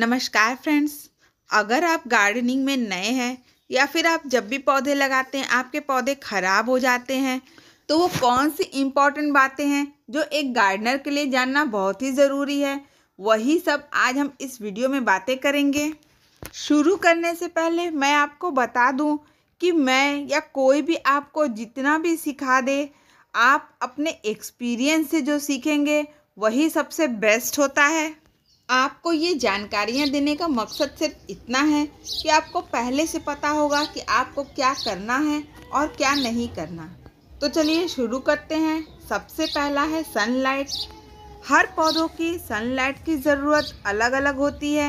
नमस्कार फ्रेंड्स अगर आप गार्डनिंग में नए हैं या फिर आप जब भी पौधे लगाते हैं आपके पौधे खराब हो जाते हैं तो वो कौन सी इम्पॉर्टेंट बातें हैं जो एक गार्डनर के लिए जानना बहुत ही ज़रूरी है वही सब आज हम इस वीडियो में बातें करेंगे शुरू करने से पहले मैं आपको बता दूं कि मैं या कोई भी आपको जितना भी सिखा दे आप अपने एक्सपीरियंस से जो सीखेंगे वही सबसे बेस्ट होता है आपको ये जानकारियाँ देने का मकसद सिर्फ इतना है कि आपको पहले से पता होगा कि आपको क्या करना है और क्या नहीं करना तो चलिए शुरू करते हैं सबसे पहला है सनलाइट हर पौधों की सनलाइट की ज़रूरत अलग अलग होती है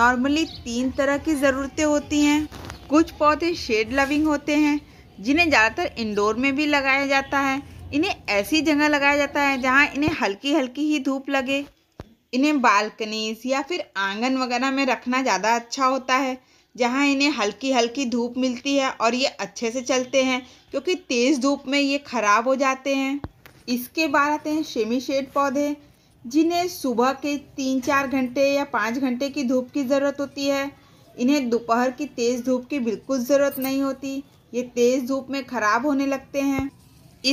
नॉर्मली तीन तरह की ज़रूरतें होती हैं कुछ पौधे शेड लविंग होते हैं जिन्हें ज़्यादातर इंडोर में भी लगाया जाता है इन्हें ऐसी जगह लगाया जाता है जहाँ इन्हें हल्की हल्की ही धूप लगे इन्हें बालकनीज़ या फिर आंगन वगैरह में रखना ज़्यादा अच्छा होता है जहाँ इन्हें हल्की हल्की धूप मिलती है और ये अच्छे से चलते हैं क्योंकि तेज़ धूप में ये ख़राब हो जाते हैं इसके बाद आते हैं शेमी शेड पौधे जिन्हें सुबह के तीन चार घंटे या पाँच घंटे की धूप की ज़रूरत होती है इन्हें दोपहर की तेज़ धूप की बिल्कुल ज़रूरत नहीं होती ये तेज़ धूप में ख़राब होने लगते हैं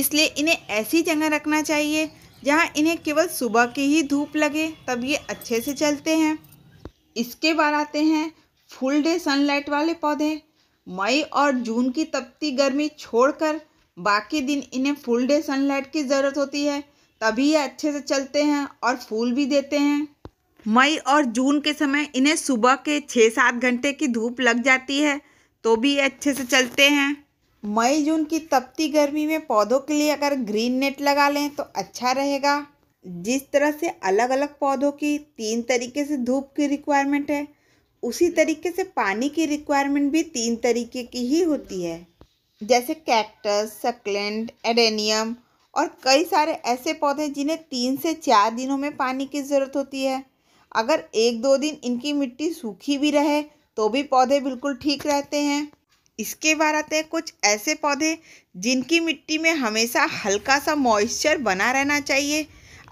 इसलिए इन्हें ऐसी जगह रखना चाहिए जहाँ इन्हें केवल सुबह की ही धूप लगे तब ये अच्छे से चलते हैं इसके बाद आते हैं फुल डे सनलाइट वाले पौधे मई और जून की तपती गर्मी छोड़कर बाकी दिन इन्हें फुल डे सनलाइट की ज़रूरत होती है तभी ये अच्छे से चलते हैं और फूल भी देते हैं मई और जून के समय इन्हें सुबह के छः सात घंटे की धूप लग जाती है तो भी अच्छे से चलते हैं मई जून की तपती गर्मी में पौधों के लिए अगर ग्रीन नेट लगा लें तो अच्छा रहेगा जिस तरह से अलग अलग पौधों की तीन तरीके से धूप की रिक्वायरमेंट है उसी तरीके से पानी की रिक्वायरमेंट भी तीन तरीके की ही होती है जैसे कैक्टस सकलेंट एडेनियम और कई सारे ऐसे पौधे जिन्हें तीन से चार दिनों में पानी की ज़रूरत होती है अगर एक दो दिन इनकी मिट्टी सूखी भी रहे तो भी पौधे बिल्कुल ठीक रहते हैं इसके बाद आते हैं कुछ ऐसे पौधे जिनकी मिट्टी में हमेशा हल्का सा मॉइस्चर बना रहना चाहिए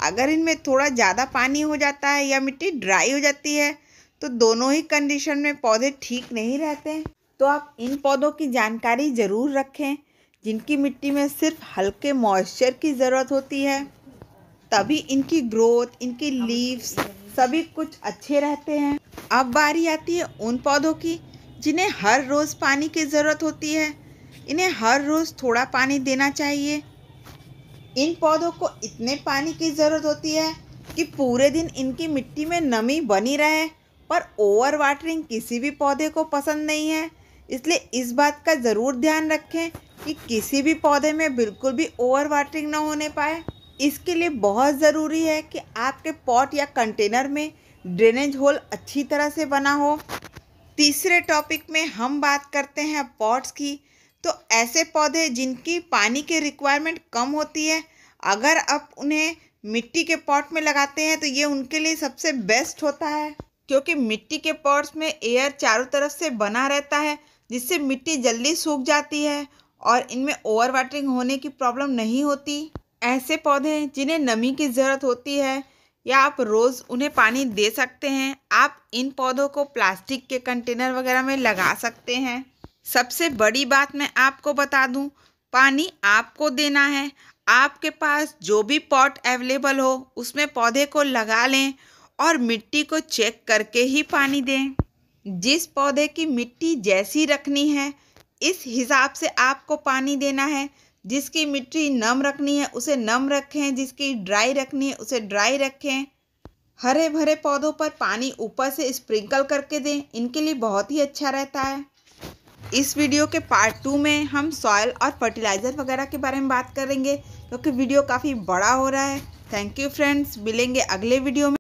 अगर इनमें थोड़ा ज़्यादा पानी हो जाता है या मिट्टी ड्राई हो जाती है तो दोनों ही कंडीशन में पौधे ठीक नहीं रहते हैं तो आप इन पौधों की जानकारी ज़रूर रखें जिनकी मिट्टी में सिर्फ हल्के मॉइस्चर की ज़रूरत होती है तभी इनकी ग्रोथ इनकी लीव्स सभी कुछ अच्छे रहते हैं अब बारी आती है उन पौधों की जिन्हें हर रोज़ पानी की ज़रूरत होती है इन्हें हर रोज़ थोड़ा पानी देना चाहिए इन पौधों को इतने पानी की ज़रूरत होती है कि पूरे दिन इनकी मिट्टी में नमी बनी रहे पर ओवर वाटरिंग किसी भी पौधे को पसंद नहीं है इसलिए इस बात का ज़रूर ध्यान रखें कि किसी भी पौधे में बिल्कुल भी ओवर वाटरिंग ना होने पाए इसके लिए बहुत ज़रूरी है कि आपके पॉट या कंटेनर में ड्रेनेज होल अच्छी तरह से बना हो तीसरे टॉपिक में हम बात करते हैं पॉट्स की तो ऐसे पौधे जिनकी पानी की रिक्वायरमेंट कम होती है अगर आप उन्हें मिट्टी के पॉट में लगाते हैं तो ये उनके लिए सबसे बेस्ट होता है क्योंकि मिट्टी के पॉट्स में एयर चारों तरफ से बना रहता है जिससे मिट्टी जल्दी सूख जाती है और इनमें ओवर वाटरिंग होने की प्रॉब्लम नहीं होती ऐसे पौधे जिन्हें नमी की ज़रूरत होती है या आप रोज़ उन्हें पानी दे सकते हैं आप इन पौधों को प्लास्टिक के कंटेनर वगैरह में लगा सकते हैं सबसे बड़ी बात मैं आपको बता दूं पानी आपको देना है आपके पास जो भी पॉट अवेलेबल हो उसमें पौधे को लगा लें और मिट्टी को चेक करके ही पानी दें जिस पौधे की मिट्टी जैसी रखनी है इस हिसाब से आपको पानी देना है जिसकी मिट्टी नम रखनी है उसे नम रखें जिसकी ड्राई रखनी है उसे ड्राई रखें हरे भरे पौधों पर पानी ऊपर से स्प्रिंकल करके दें इनके लिए बहुत ही अच्छा रहता है इस वीडियो के पार्ट टू में हम सॉयल और फर्टिलाइज़र वगैरह के बारे में बात करेंगे क्योंकि वीडियो काफ़ी बड़ा हो रहा है थैंक यू फ्रेंड्स मिलेंगे अगले वीडियो में